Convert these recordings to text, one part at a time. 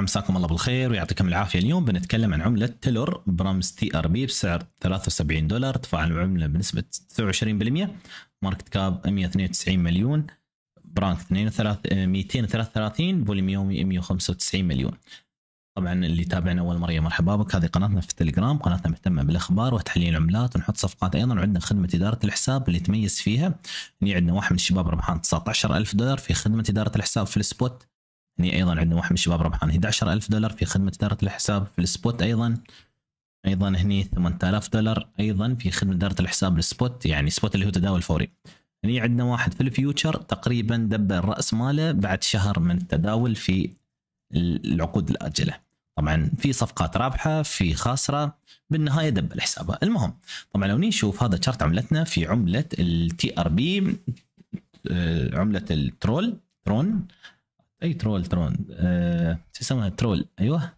مساكم الله بالخير ويعطيكم العافيه اليوم بنتكلم عن عمله تيلور برمز تي ار بي بسعر 73 دولار تفاعل العمله بنسبه 29% ماركت كاب 192 مليون برانك 233 آه، فوليوم يومي 195 مليون طبعا اللي يتابعنا اول مره مرحبا بك هذه قناتنا في التليجرام قناتنا مهتمه بالاخبار وتحليل العملات ونحط صفقات ايضا وعندنا خدمه اداره الحساب اللي تميز فيها اللي عندنا واحد من الشباب ربحان 19000 دولار في خدمه اداره الحساب في السبوت هني ايضا عندنا واحد من الشباب ربحان 11000 دولار في خدمه اداره الحساب في السبوت ايضا ايضا هني 8000 دولار ايضا في خدمه اداره الحساب السبوت يعني سبوت اللي هو تداول فوري هني عندنا واحد في الفيوتشر تقريبا دب راس ماله بعد شهر من التداول في العقود الاجله طبعا في صفقات رابحه في خاسره بالنهايه دب الحساب المهم طبعا لو نشوف هذا شرط عملتنا في عمله التي ار آه، بي عمله الترول ترون اي ترول ترون أه... شو اسمها ترول ايوه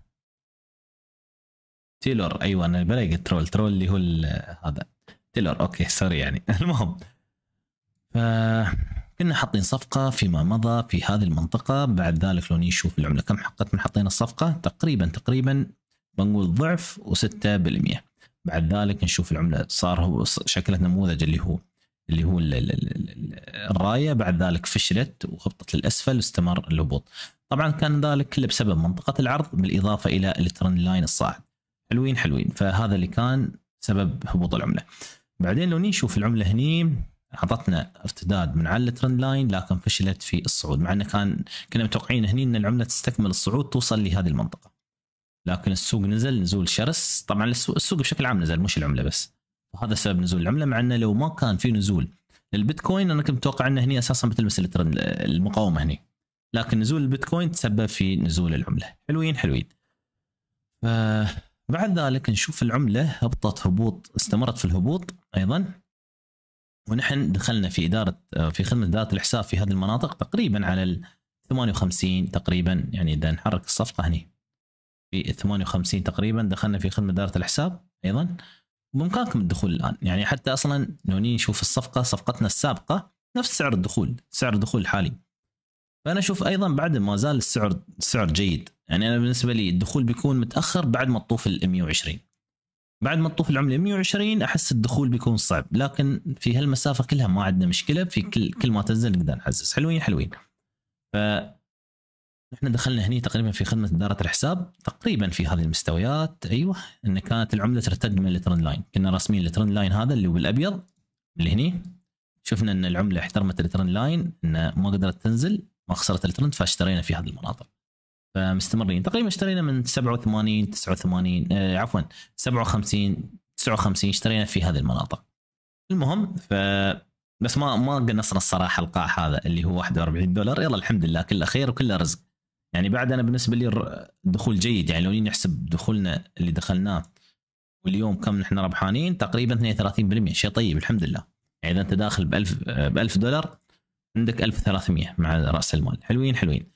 تيلور ايوه انا بلاقي ترول ترول اللي هو هذا تيلور اوكي سوري يعني المهم ف كنا حاطين صفقة فيما مضى في هذه المنطقة بعد ذلك لو نشوف العملة كم حققت من حطينا الصفقة تقريبا تقريبا بنقول ضعف و6% بعد ذلك نشوف العملة صار هو شكلت نموذج اللي هو اللي هو الرايه بعد ذلك فشلت وهبطت للاسفل واستمر الهبوط. طبعا كان ذلك كله بسبب منطقه العرض بالاضافه الى الترند لاين الصاعد. حلوين حلوين فهذا اللي كان سبب هبوط العمله. بعدين لو نشوف العمله هني اعطتنا ارتداد من على الترند لاين لكن فشلت في الصعود مع انه كان كنا متوقعين هني ان العمله تستكمل الصعود توصل لهذه المنطقه. لكن السوق نزل نزول شرس طبعا السوق بشكل عام نزل مش العمله بس وهذا سبب نزول العمله مع انه لو ما كان في نزول للبيتكوين انا كنت متوقع انه هني اساسا بتلمس المقاومه هني لكن نزول البيتكوين تسبب في نزول العمله حلوين حلوين بعد ذلك نشوف العمله هبطت هبوط استمرت في الهبوط ايضا ونحن دخلنا في اداره في خدمه اداره الحساب في هذه المناطق تقريبا على ال 58 تقريبا يعني اذا نحرك الصفقه هني في 58 تقريبا دخلنا في خدمه اداره الحساب ايضا بامكانكم الدخول الان يعني حتى اصلا لو نشوف الصفقه صفقتنا السابقه نفس سعر الدخول سعر الدخول الحالي فانا اشوف ايضا بعد ما زال السعر سعر جيد يعني انا بالنسبه لي الدخول بيكون متاخر بعد ما تطوف ال 120 بعد ما تطوف العمله 120 احس الدخول بيكون صعب لكن في هالمسافه كلها ما عندنا مشكله في كل كل ما تنزل نقدر نحزز حلوين حلوين ف احنا دخلنا هنا تقريبا في خدمه اداره الحساب تقريبا في هذه المستويات ايوه ان كانت العمله ترتد من الترند لاين كنا راسمين الترند لاين هذا اللي هو الابيض اللي هني شفنا ان العمله احترمت الترند لاين ان ما قدرت تنزل ما خسرت الترند فاشترينا في هذه المناطق فمستمرين تقريبا اشترينا من 87 89 آه عفوا 57 59 اشترينا في هذه المناطق المهم ف بس ما ما قنصنا الصراحه القاع هذا اللي هو 41 دولار يلا الحمد لله كله خير وكله رزق يعني بعد انا بالنسبه لي دخول جيد يعني لو نحسب دخولنا اللي دخلناه واليوم كم نحن ربحانين تقريبا 32% شيء طيب الحمد لله يعني اذا انت داخل ب 1000 ب 1000 دولار عندك 1300 مع راس المال حلوين حلوين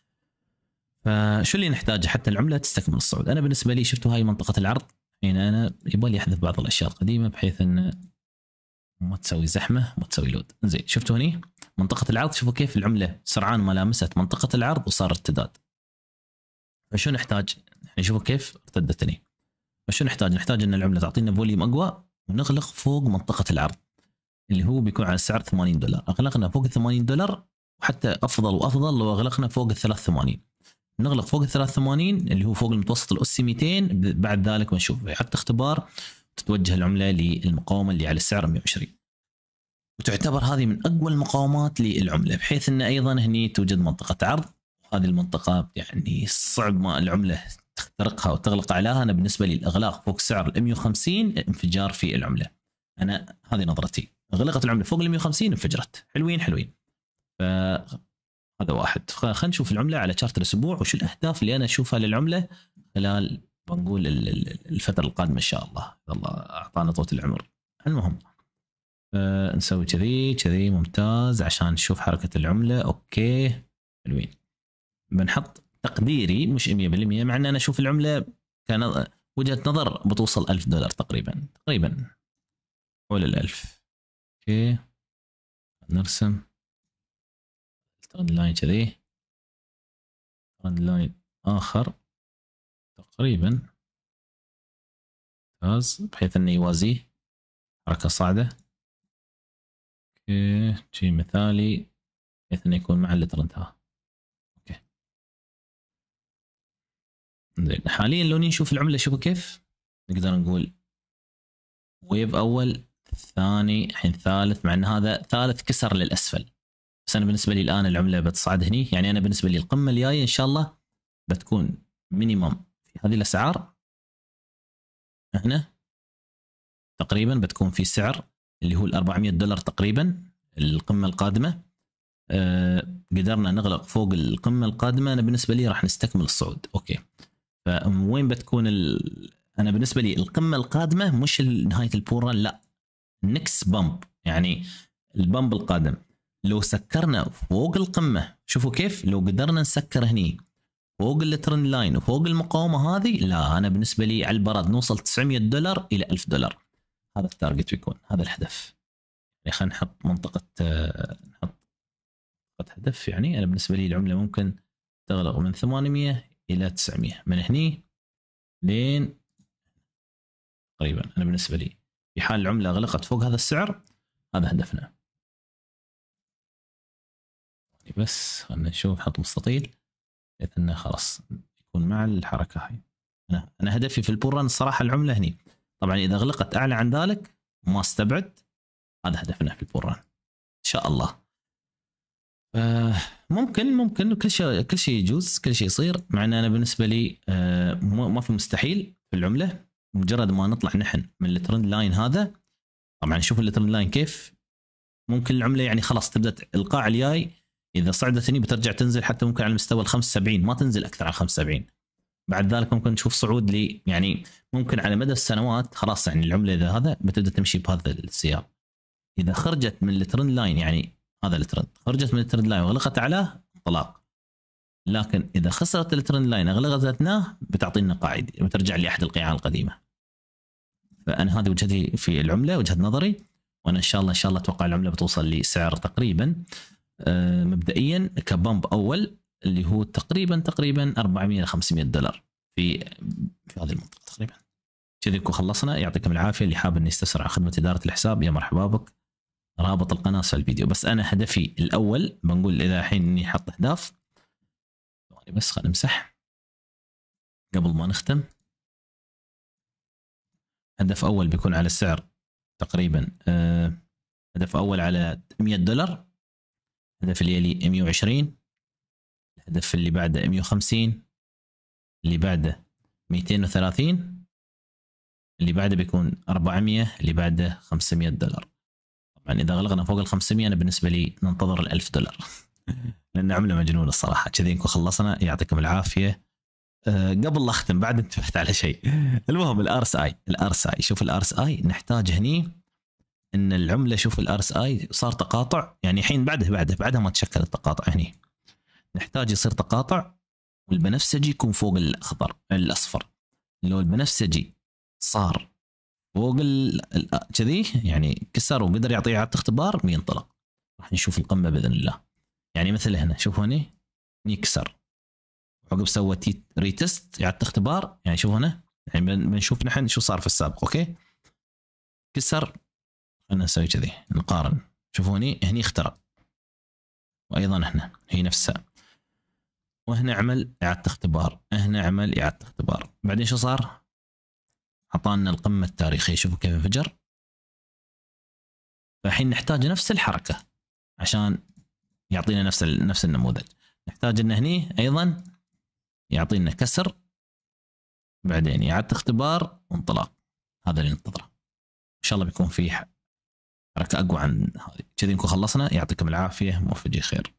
فشو اللي نحتاجه حتى العمله تستكمل الصعود انا بالنسبه لي شفتوا هاي منطقه العرض يعني انا يبغى لي احذف بعض الاشياء القديمه بحيث ان ما تسوي زحمه ما تسوي لود زين شفتوا هني منطقه العرض شوفوا كيف العمله سرعان ما لامست منطقه العرض وصار ارتداد فشو نحتاج؟ يعني شوفوا كيف ارتدتني فشو نحتاج؟ نحتاج ان العمله تعطينا فوليوم اقوى ونغلق فوق منطقه العرض اللي هو بيكون على سعر 80 دولار، اغلقنا فوق ال 80 دولار وحتى افضل وافضل لو اغلقنا فوق ال 83. نغلق فوق ال 83 اللي هو فوق المتوسط الاسي 200 بعد ذلك بنشوف حتى اختبار تتوجه العمله للمقاومه اللي على السعر 120 وتعتبر هذه من اقوى المقاومات للعمله بحيث ان ايضا هني توجد منطقه عرض هذه المنطقه يعني صعب ما العمله تخترقها وتغلق عليها انا بالنسبه لي الاغلاق فوق سعر ال 150 انفجار في العمله انا هذه نظرتي غلقت العمله فوق ال 150 انفجرت حلوين حلوين ف هذا واحد خلينا نشوف العمله على شارت الاسبوع وشو الاهداف اللي انا اشوفها للعمله خلال بنقول الفتره القادمه ان شاء الله اذا الله اعطانا طول العمر المهم آه، نسوي كذي كذي ممتاز عشان نشوف حركه العمله اوكي حلوين بنحط تقديري مش 100% مع ان انا اشوف العمله كان وجهه نظر بتوصل 1000 دولار تقريبا تقريبا حول ال 1000 اوكي نرسم ترند لاين كذي ترند لاين اخر تقريبا ممتاز بحيث انه يوازيه حركه صاعده اوكي شي مثالي بحيث انه يكون مع الترند ها زين حاليا لو نشوف العمله شوفوا كيف نقدر نقول ويب اول ثاني الحين ثالث مع ان هذا ثالث كسر للاسفل بس انا بالنسبه لي الان العمله بتصعد هني يعني انا بالنسبه لي القمه الجايه ان شاء الله بتكون مينيمم في هذه الاسعار هنا تقريبا بتكون في سعر اللي هو ال 400 دولار تقريبا القمه القادمه أه قدرنا نغلق فوق القمه القادمه انا بالنسبه لي راح نستكمل الصعود اوكي فوين بتكون ال... انا بالنسبه لي القمه القادمه مش نهايه البورا لا نكس بامب يعني البامب القادم لو سكرنا فوق القمه شوفوا كيف لو قدرنا نسكر هني فوق الترند لاين وفوق المقاومه هذه لا انا بالنسبه لي على البرد نوصل 900 دولار الى 1000 دولار هذا التارجت بيكون هذا الهدف يعني خلينا نحط منطقه نحط هدف يعني انا بالنسبه لي العمله ممكن تغلق من 800 الى 900 من هني لين تقريبا انا بالنسبه لي في حال العمله غلقت فوق هذا السعر هذا هدفنا يعني بس خلنا نشوف حط مستطيل بحيث انه خلاص يكون مع الحركه هاي انا انا هدفي في البول ران الصراحه العمله هني طبعا اذا غلقت اعلى عن ذلك ما استبعد هذا هدفنا في البول ران ان شاء الله آه، ممكن ممكن كل شيء كل شيء يجوز كل شيء يصير مع ان انا بالنسبه لي آه، ما في مستحيل في العمله مجرد ما نطلع نحن من الترند لاين هذا طبعا شوف الترند لاين كيف ممكن العمله يعني خلاص تبدا القاع الجاي اذا صعدت هني بترجع تنزل حتى ممكن على مستوى ال 75 ما تنزل اكثر عن 75 بعد ذلك ممكن نشوف صعود لي يعني ممكن على مدى السنوات خلاص يعني العمله اذا هذا بتبدا تمشي بهذا السياق اذا خرجت من الترند لاين يعني هذا الترند خرجت من الترند لاين وغلقت على طلاق لكن اذا خسرت الترند لاين اغلقت بتعطينا قاعده بترجع لاحد القيعان القديمه فانا هذه وجهتي في العمله وجهه نظري وانا ان شاء الله ان شاء الله اتوقع العمله بتوصل لسعر تقريبا آه، مبدئيا كبامب اول اللي هو تقريبا تقريبا 400 ل 500 دولار في في هذه المنطقه تقريبا كذي خلصنا يعطيكم العافيه اللي حاب انه يستفسر عن خدمه اداره الحساب يا مرحبا بك رابط القناه اسفل الفيديو بس انا هدفي الاول بنقول الى الحين اني حط اهداف ثواني بس خلينا نمسح قبل ما نختم هدف اول بيكون على السعر تقريبا آه، هدف اول على 100 دولار هدف اللي يلي 120 الهدف اللي بعده 150 اللي بعده 230 اللي بعده بيكون 400 اللي بعده 500 دولار طبعا يعني اذا غلقنا فوق ال 500 انا بالنسبه لي ننتظر ال 1000 دولار لان عمله مجنونه الصراحه كذي نكون خلصنا يعطيكم العافيه آه، قبل لا اختم بعد انتبهت على شيء المهم الار اس اي الار اس اي شوف الار اس اي نحتاج هني ان العمله شوف الار اس اي صار تقاطع يعني الحين بعده بعده بعدها ما تشكل التقاطع هني نحتاج يصير تقاطع والبنفسجي يكون فوق الاخضر الاصفر لو البنفسجي صار فوق آه، كذي يعني كسر وقدر يعطيه اعاده اختبار بينطلق راح نشوف القمه باذن الله يعني مثل هنا شوف هنا هني كسر عقب سوى ريتست اعاده اختبار يعني شوف هنا يعني بنشوف نحن شو صار في السابق اوكي كسر خلينا نسوي كذي نقارن شوفوا هني هني اخترق وايضا هنا هي نفسها وهنا عمل اعاده اختبار هنا عمل اعاده اختبار بعدين شو صار اعطانا القمه التاريخيه شوفوا كيف انفجر فالحين نحتاج نفس الحركه عشان يعطينا نفس نفس النموذج نحتاج ان هني ايضا يعطينا كسر بعدين اعاده اختبار وانطلاق هذا اللي ننتظره ان شاء الله بيكون في حركه اقوى عن هذه كذي نكون خلصنا يعطيكم العافيه موفقين خير